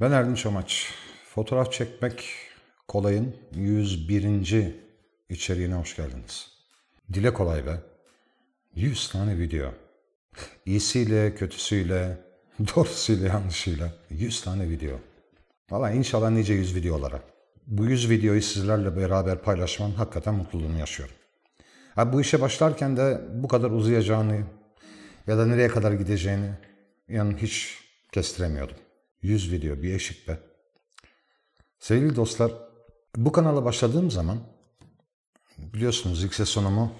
Ben Erdinç Çamaç. Fotoğraf çekmek kolayın 101. içeriğine hoş geldiniz. Dile kolay be. 100 tane video. İyisiyle, kötüsüyle, doğrusuyla, yanlışıyla. 100 tane video. Valla inşallah nice 100 videolara bu 100 videoyu sizlerle beraber paylaşmanın hakikaten mutluluğunu yaşıyorum. Ha, bu işe başlarken de bu kadar uzayacağını ya da nereye kadar gideceğini yani hiç kestiremiyordum. 100 video bir eşik be. Sevgili dostlar, bu kanala başladığım zaman biliyorsunuz ilk sezonumu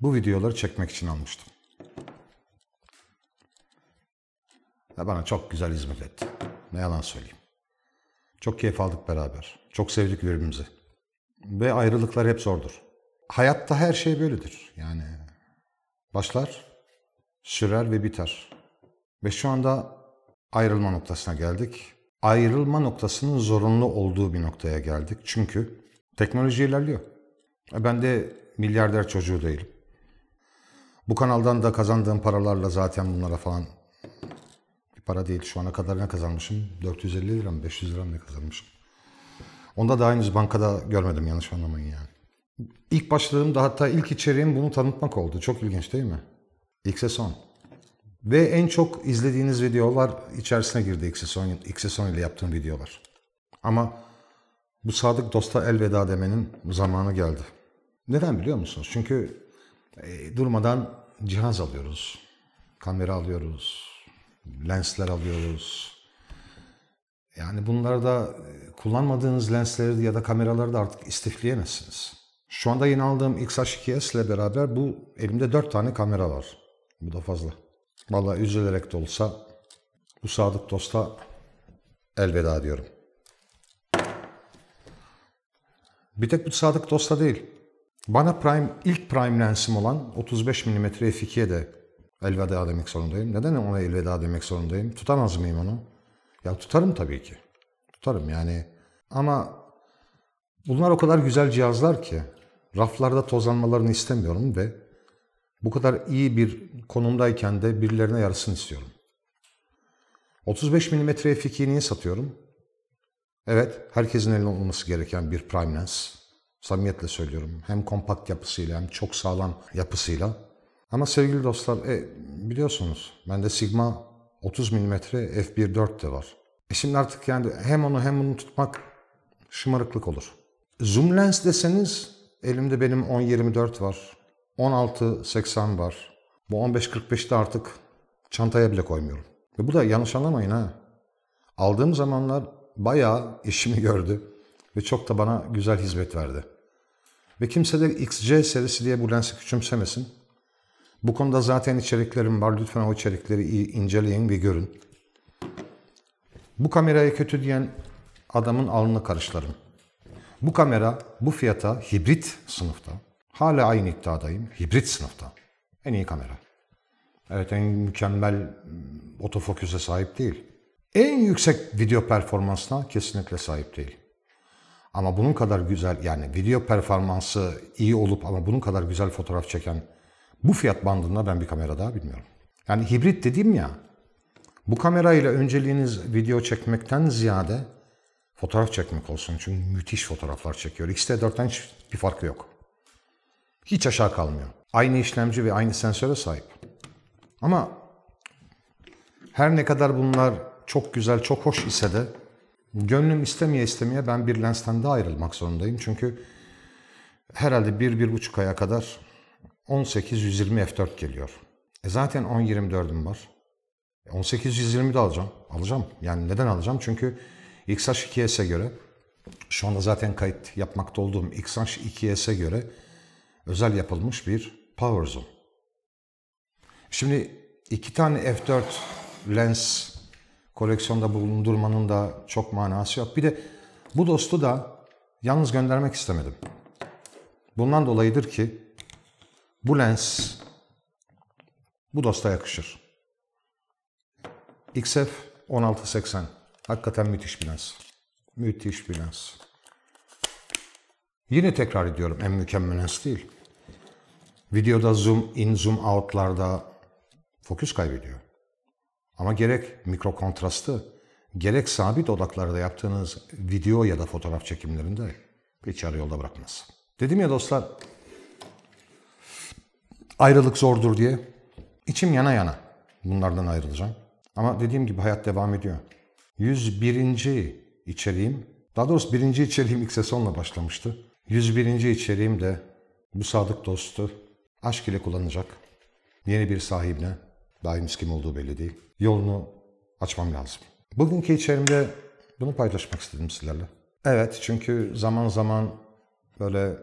bu videoları çekmek için almıştım. Ve bana çok güzel hizmet etti. Ne yalan söyleyeyim. Çok keyif aldık beraber. Çok sevdik birbirimizi. Ve ayrılıklar hep zordur. Hayatta her şey böyledir. Yani başlar, sürer ve biter. Ve şu anda ayrılma noktasına geldik. Ayrılma noktasının zorunlu olduğu bir noktaya geldik. Çünkü teknoloji ilerliyor. Ben de milyarder çocuğu değilim. Bu kanaldan da kazandığım paralarla zaten bunlara falan bir para değil. Şu ana kadar ne kazanmışım? 450 lira mı? 500 lira mı ne kazanmışım? Onda daha henüz bankada görmedim yanlış anlamayın yani. İlk başladığım, başladığımda hatta ilk içeriğim bunu tanıtmak oldu. Çok ilginç değil mi? x son. Ve en çok izlediğiniz videolar içerisine girdi x son ile yaptığım videolar. Ama bu sadık dosta elveda demenin zamanı geldi. Neden biliyor musunuz? Çünkü e, durmadan cihaz alıyoruz, kamera alıyoruz, lensler alıyoruz. Yani bunları da e, kullanmadığınız lensleri ya da kameraları da artık istifleyemezsiniz. Şu anda yeni aldığım X-H2S ile beraber bu elimde 4 tane kamera var. Bu da fazla. Vallahi üzülerek de olsa bu sadık dosta elveda diyorum. Bir tek bu sadık dosta değil. Bana prime, ilk prime lensim olan 35 mm f2'ye de Elveda demek zorundayım. Neden ona elveda demek zorundayım? Tutamaz mıyım onu? Ya tutarım tabii ki. Tutarım yani. Ama bunlar o kadar güzel cihazlar ki raflarda tozlanmalarını istemiyorum ve bu kadar iyi bir konumdayken de birilerine yarısını istiyorum. 35 mm f2'yi niye satıyorum? Evet, herkesin elinde olması gereken bir prime lens. Samimiyetle söylüyorum. Hem kompakt yapısıyla hem çok sağlam yapısıyla ama sevgili dostlar e, biliyorsunuz bende Sigma 30 mm f1.4 de var. E şimdi artık yani hem onu hem bunu tutmak şımarıklık olur. Zoom lens deseniz elimde benim 10-24 var. 16-80 var. Bu 15-45'te artık çantaya bile koymuyorum. Ve bu da yanlış anlamayın ha. Aldığım zamanlar bayağı işimi gördü. Ve çok da bana güzel hizmet verdi. Ve kimse de XC serisi diye bu lensi küçümsemesin. Bu konuda zaten içeriklerim var. Lütfen o içerikleri inceleyin ve görün. Bu kameraya kötü diyen adamın alnını karışlarım. Bu kamera bu fiyata hibrit sınıfta. Hala aynı iddiadayım. Hibrit sınıfta. En iyi kamera. Evet en mükemmel mm, otofoküse sahip değil. En yüksek video performansına kesinlikle sahip değil. Ama bunun kadar güzel yani video performansı iyi olup ama bunun kadar güzel fotoğraf çeken bu fiyat bandında ben bir kamera daha bilmiyorum. Yani hibrit dedim ya. Bu kamerayla önceliğiniz video çekmekten ziyade fotoğraf çekmek olsun. Çünkü müthiş fotoğraflar çekiyor. X-T4'ten bir farkı yok. Hiç aşağı kalmıyor. Aynı işlemci ve aynı sensöre sahip. Ama her ne kadar bunlar çok güzel, çok hoş ise de gönlüm istemeye istemeye ben bir lensten de ayrılmak zorundayım. Çünkü herhalde bir, bir buçuk aya kadar 1820 F4 geliyor. E zaten 10 var. 1820 e de alacağım. Alacağım. Yani neden alacağım? Çünkü XH2S'e göre şu anda zaten kayıt yapmakta olduğum XH2S'e göre özel yapılmış bir power zoom. Şimdi iki tane F4 lens koleksiyonda bulundurmanın da çok manası yok. Bir de bu dostu da yalnız göndermek istemedim. Bundan dolayıdır ki bu lens bu dosta yakışır. XF 1680. Hakikaten müthiş bir lens. Müthiş bir lens. Yine tekrar ediyorum en mükemmel lens değil. Videoda zoom in zoom out'larda fokus kaybediyor. Ama gerek mikro kontrastı, gerek sabit odaklarda yaptığınız video ya da fotoğraf çekimlerinde hiç yarı yolda bırakmaz. Dedim ya dostlar, ayrılık zordur diye. İçim yana yana bunlardan ayrılacağım. Ama dediğim gibi hayat devam ediyor. 101. içeriğim, daha doğrusu birinci içeriğim ilk sezonla başlamıştı. 101. içeriğim de bu sadık dostu aşk ile kullanacak. Yeni bir sahibine, daimiz kim olduğu belli değil, yolunu açmam lazım. Bugünkü içerimde bunu paylaşmak istedim sizlerle. Evet çünkü zaman zaman böyle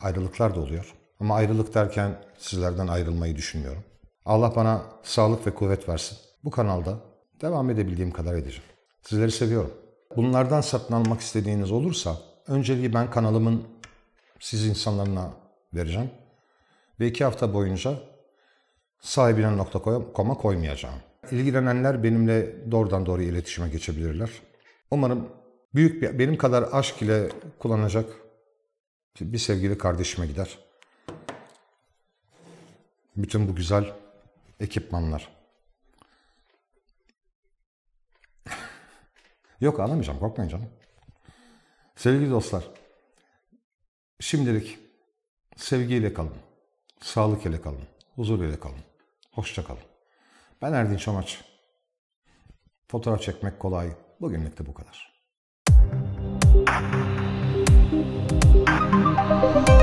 ayrılıklar da oluyor. Ama ayrılık derken sizlerden ayrılmayı düşünmüyorum. Allah bana sağlık ve kuvvet versin. Bu kanalda devam edebildiğim kadar edeceğim. Sizleri seviyorum. Bunlardan satın almak istediğiniz olursa önceliği ben kanalımın siz insanlarına vereceğim. Ve iki hafta boyunca nokta koma koymayacağım. İlgilenenler benimle doğrudan doğruya iletişime geçebilirler. Umarım büyük bir, benim kadar aşk ile kullanacak bir sevgili kardeşime gider bütün bu güzel ekipmanlar. Yok ağlamayacağım korkmayın canım. Sevgili dostlar, şimdilik sevgiyle kalın, sağlık ile kalın, huzur ile kalın, hoşça kalın. Ben Erdin Çamaç. Fotoğraf çekmek kolay, bugünlük de bu kadar. Müzik